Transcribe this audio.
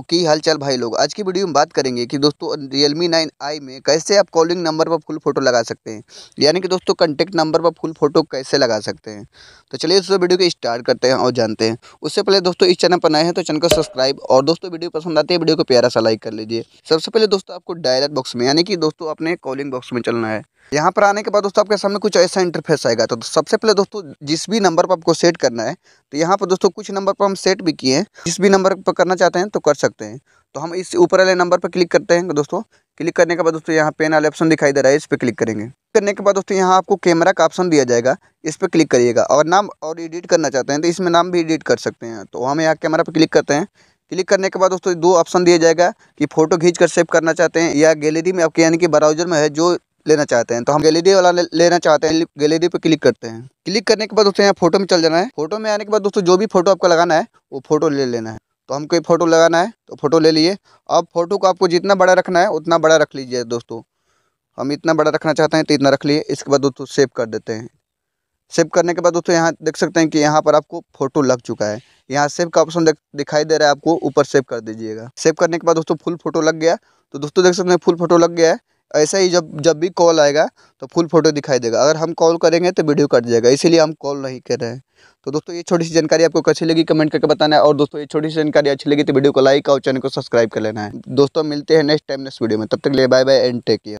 दोस्तों की हालचाल भाई लोग आज की वीडियो में बात करेंगे कि दोस्तों रियलमी नाइन आई में कैसे आप कॉलिंग नंबर पर फुल फोटो लगा सकते हैं यानी कि दोस्तों कॉन्टेक्ट नंबर पर फुल फोटो कैसे लगा सकते हैं तो चलिए दोस्तों वीडियो को स्टार्ट करते हैं और जानते हैं उससे पहले दोस्तों इस चैनल पर नए हैं तो चैनल को सब्सक्राइब और दोस्तों वीडियो पसंद आती है वीडियो को प्यारा सा लाइक कर लीजिए सबसे पहले दोस्तों आपको डायरेक्ट बॉक्स में यानी कि दोस्तों अपने कॉलिंग बॉक्स में चलना है यहाँ पर आने के बाद दोस्तों आपके सामने कुछ ऐसा इंटरफेस आएगा तो सबसे पहले दोस्तों जिस भी नंबर पर आपको सेट करना है तो यहाँ पर दोस्तों कुछ नंबर पर हम सेट भी किए हैं जिस भी नंबर पर करना चाहते हैं तो कर सकते सकते हैं तो हम इस ऊपर वाले नंबर पर क्लिक करते हैं दोस्तों क्लिक करने के बाद दोस्तों यहाँ पेन वाले ऑप्शन दिखाई दे रहा है इस पर क्लिक करेंगे करने के बाद दोस्तों यहाँ आपको कैमरा का ऑप्शन दिया जाएगा इस पर क्लिक करिएगा और नाम और एडिट करना चाहते हैं तो इसमें नाम भी एडिट कर सकते हैं तो हम यहाँ कैमरा पर क्लिक करते हैं क्लिक करने के बाद दोस्तों दो ऑप्शन दिया जाएगा कि फ़ोटो खींच कर सेव करना चाहते हैं या गैलरी में आपके यानी कि ब्राउजर में है जो लेना चाहते हैं तो हम गैलरी वाला लेना चाहते हैं गैलरी पर क्लिक करते हैं क्लिक करने के बाद दोस्तों यहाँ फोटो में चल जाना है फोटो में आने के बाद दोस्तों जो भी फोटो आपका लगाना है वो फोटो ले लेना है तो हमको ये फ़ोटो लगाना है तो फ़ोटो ले लिए अब फ़ोटो को आपको जितना बड़ा रखना है उतना बड़ा रख लीजिए दोस्तों हम इतना बड़ा रखना चाहते हैं तो इतना रख लिए इसके बाद दोस्तों सेव कर देते हैं सेव करने के बाद दोस्तों यहाँ देख सकते हैं कि यहाँ पर आपको फोटो लग चुका है यहाँ सेव का ऑप्शन दिखाई दे रहा है आपको ऊपर सेव कर दीजिएगा सेव करने के बाद दोस्तों फुल फोटो लग गया तो दोस्तों देख सकते हैं फुल फोटो लग गया है ऐसा ही जब जब भी कॉल आएगा तो फुल फोटो दिखाई देगा अगर हम कॉल करेंगे तो वीडियो कट जाएगा इसीलिए हम कॉल नहीं कर रहे हैं तो दोस्तों ये छोटी सी जानकारी आपको अच्छी लगी कमेंट करके बताना है और दोस्तों ये छोटी सी जानकारी अच्छी लगी तो वीडियो को लाइक और चैनल को सब्सक्राइब कर लेना है दोस्तों मिलते हैं नेक्स्ट टाइम नेक्स्ट वीडियो में तब तक लिए bye bye and take care